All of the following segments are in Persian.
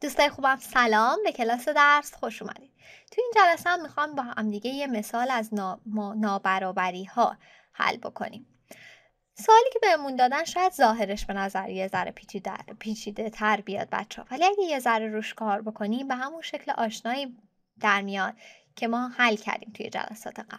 دوستای خوبم سلام به کلاس درس خوش اومدید تو این جلسه هم میخوام با همدیگه یه مثال از نابرابری ها حل بکنیم سوالی که بهمون دادن شاید ظاهرش به نظر یه ذره پیچیده, پیچیده تر بیاد بچه ها ولی اگه یه ذره روش کار بکنیم به همون شکل آشنایی در میاد که ما حل کردیم توی جلسات قبل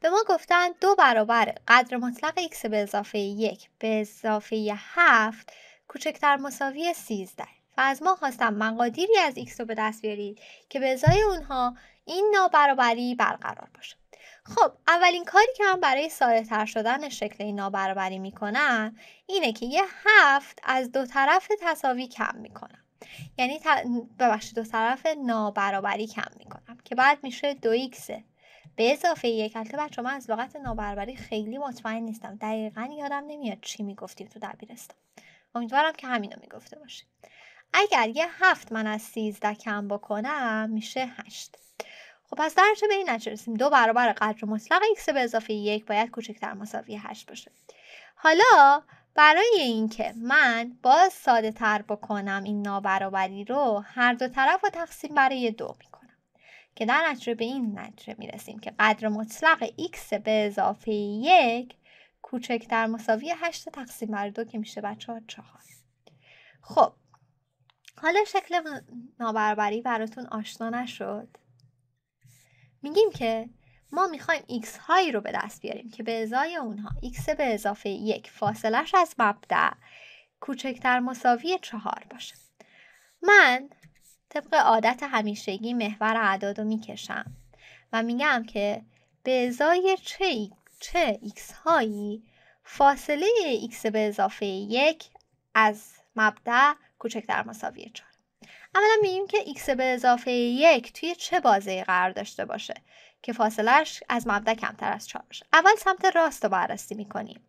به ما گفتن دو برابر قدر مطلق x به اضافه یک به اضافه هفت کوچکتر مساوی سیزده و از ما خواستم مقادیری از ایکس رو به دست بیارید که به ازای اونها این نابرابری برقرار باشه خب اولین کاری که من برای ساده تر شدن شکل این نابرابری میکنم اینه که یه هفت از دو طرف تصاوی کم میکنم یعنی ت... ببخشید دو طرف نابرابری کم میکنم که بعد میشه دو ایکسه به اضافه یک البته بچه من از لغت نابرابری خیلی مطمئن نیستم دقیقا یادم نمیاد چی میگفتیم تو دبیرستان امیدوارم که همینو میگفته باشه. اگر یه هفت من از سیزده کم بکنم میشه هشت خب پس در به این نتیجه رسیم دو برابر قدر مطلق x به اضافه یک باید کوچکتر مساوی 8 باشه حالا برای اینکه من باز ساده تر بکنم این نابرابری رو هر دو طرف رو تقسیم برای دو میکنم که در نتیجه به این نتیجه میرسیم که قدر مطلق x به اضافه یک کوچکتر مساوی 8 تقسیم بر دو که میشه بچه ها چهار خب حالا شکل نابرابری براتون آشنا نشد میگیم که ما میخوایم x هایی رو به دست بیاریم که به ازای اونها x به اضافه یک فاصلش از مبدع کوچکتر مساوی چهار باشه من طبق عادت همیشگی محور اعداد رو میکشم و میگم که به ازای چه, چه هایی فاصله x به اضافه یک از مبدع کوچکتر مساوی 4 اولا میگیم که x به اضافه یک توی چه بازه قرار داشته باشه که فاصلهش از مبدا کمتر از چهار. باشه اول سمت راست رو بررسی میکنیم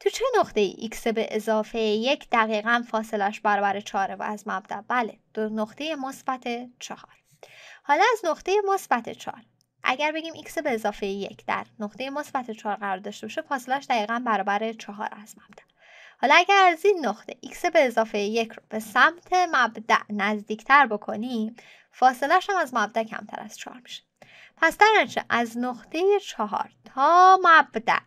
تو چه نقطه ای x به اضافه یک دقیقا فاصلش برابر چهاره و از مبدا بله دو نقطه مثبت چهار حالا از نقطه مثبت چهار اگر بگیم x به اضافه یک در نقطه مثبت چهار قرار داشته باشه فاصلش دقیقا برابر چهار از مبدا حالا اگر از این نقطه x به اضافه یک رو به سمت مبدع نزدیکتر بکنیم فاصله هم از مبدع کمتر از چهار میشه پس در از نقطه چهار تا مبدع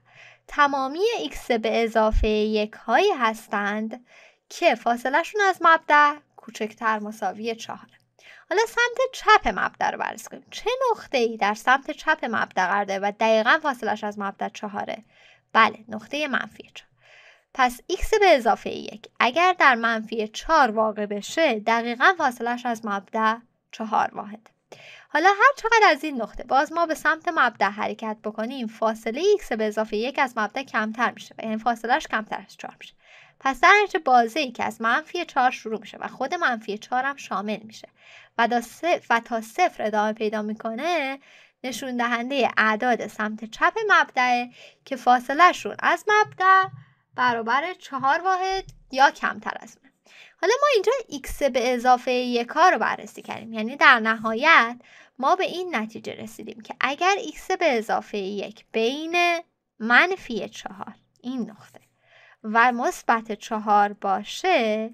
تمامی x به اضافه یک هایی هستند که فاصلهشون از مبدع کوچکتر مساوی چهاره حالا سمت چپ مبدع رو بررسی کنیم چه نقطه ای در سمت چپ مبدع قرار داره و دقیقا فاصلش از مبدع چهاره بله نقطه منفی چهار پس x به اضافه یک اگر در منفی 4 واقع بشه دقیقا فاصلش از مبدع چهار واحد حالا هر چقدر از این نقطه باز ما به سمت مبدع حرکت بکنیم فاصله x به اضافه یک از مبدع کمتر میشه یعنی فاصلش کمتر از چهار میشه پس در نتیجه بازه ای که از منفی 4 شروع میشه و خود منفی 4 هم شامل میشه و, و تا صفر ادامه پیدا میکنه نشون دهنده اعداد سمت چپ مبدعه که فاصلهشون از مبدع برابر چهار واحد یا کمتر از حالا ما اینجا x به اضافه یک رو بررسی کردیم یعنی در نهایت ما به این نتیجه رسیدیم که اگر x به اضافه یک بین منفی چهار این نقطه و مثبت چهار باشه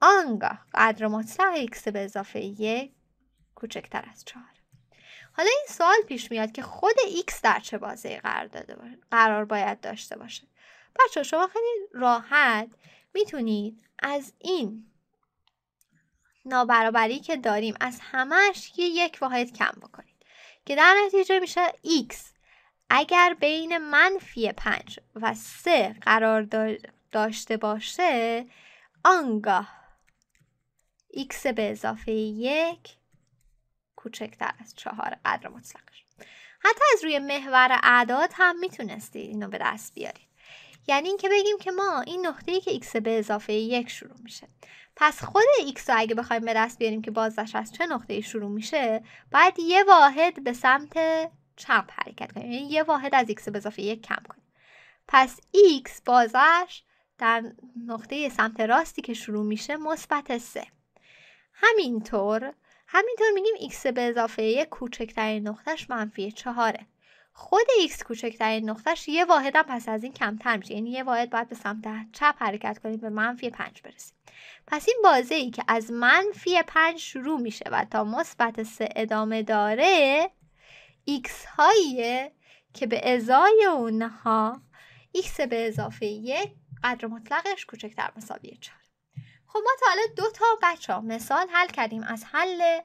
آنگاه قدر مطلق x به اضافه یک کوچکتر از چهار حالا این سوال پیش میاد که خود x در چه بازه قرار, داده قرار باید داشته باشه بچه شما خیلی راحت میتونید از این نابرابری که داریم از همش یه یک واحد کم بکنید که در نتیجه میشه x اگر بین منفی 5 و 3 قرار داشته باشه آنگاه x به اضافه یک کوچکتر از چهار قدر مطلقش حتی از روی محور اعداد هم میتونستید اینو به دست بیارید یعنی اینکه بگیم که ما این نقطه‌ای که x به اضافه یک شروع میشه پس خود x رو اگه بخوایم به دست بیاریم که بازش از چه نقطه ای شروع میشه باید یه واحد به سمت چپ حرکت کنیم یعنی یه واحد از x به اضافه یک کم کنیم پس x بازش در نقطه سمت راستی که شروع میشه مثبت 3 همینطور همینطور میگیم x به اضافه یک کوچکترین نقطهش منفی چهاره خود x کوچکترین نقطهش یه واحد هم پس از این کمتر میشه یعنی یه واحد باید به سمت چپ حرکت کنیم به منفی پنج برسیم پس این بازه ای که از منفی پنج شروع میشه و تا مثبت سه ادامه داره x هاییه که به ازای اونها x به اضافه یک قدر مطلقش کوچکتر مساوی چهار خب ما تا حالا دو تا بچه ها مثال حل کردیم از حل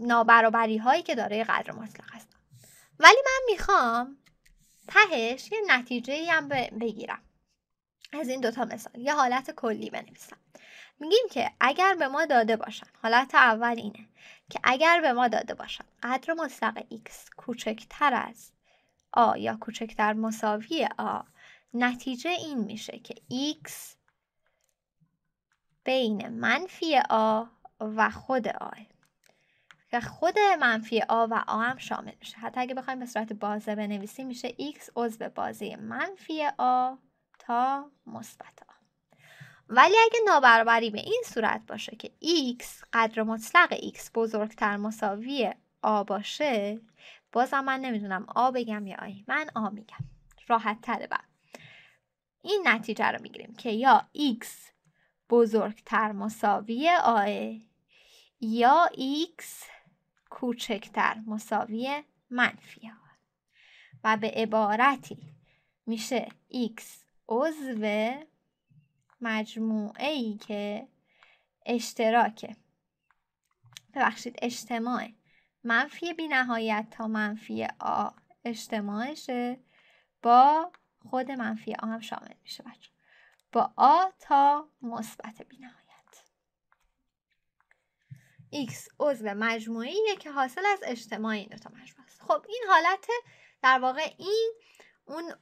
نابرابری هایی که دارای قدر مطلق ولی من میخوام تهش یه نتیجه هم بگیرم از این دوتا مثال یه حالت کلی بنویسم میگیم که اگر به ما داده باشن حالت اول اینه که اگر به ما داده باشن قدر مطلق x کوچکتر از آ یا کوچکتر مساوی آ نتیجه این میشه که x بین منفی آ و خود آه که خود منفی آ و آ هم شامل میشه حتی اگه بخوایم به صورت بازه بنویسیم میشه x عضو بازه منفی آ تا مثبت آ ولی اگه نابرابری به این صورت باشه که x قدر مطلق x بزرگتر مساوی آ باشه بازم من نمیدونم آ بگم یا آی من آ میگم راحت تره بر این نتیجه رو میگیریم که یا x بزرگتر مساوی آه یا x کوچکتر مساوی منفی آر و به عبارتی میشه x عضو مجموعه ای که اشتراک ببخشید اجتماع منفی بی نهایت تا منفی آ اجتماعشه با خود منفی آ هم شامل میشه بچه با آ تا مثبت بی نهایت X عضو مجموعیه که حاصل از اجتماع این دوتا مجموعه است خب این حالت در واقع این اون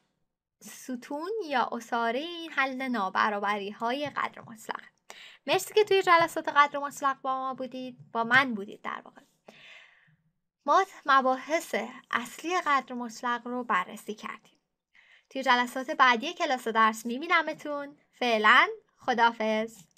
ستون یا اساره این حل نابرابری های قدر مطلق مرسی که توی جلسات قدر مطلق با ما بودید با من بودید در واقع ما مباحث اصلی قدر مطلق رو بررسی کردیم توی جلسات بعدی کلاس درس میبینمتون فعلا خدافز